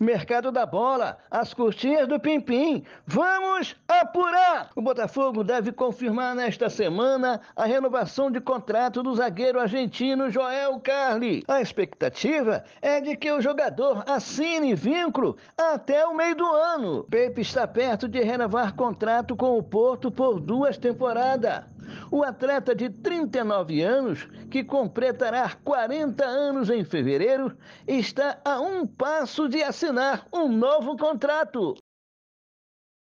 Mercado da Bola, as curtinhas do Pimpim. Vamos apurar! O Botafogo deve confirmar nesta semana a renovação de contrato do zagueiro argentino Joel Carli. A expectativa é de que o jogador assine vínculo até o meio do ano. Pepe está perto de renovar contrato com o Porto por duas temporadas. O atleta de 39 anos, que completará 40 anos em fevereiro, está a um passo de assinar um novo contrato.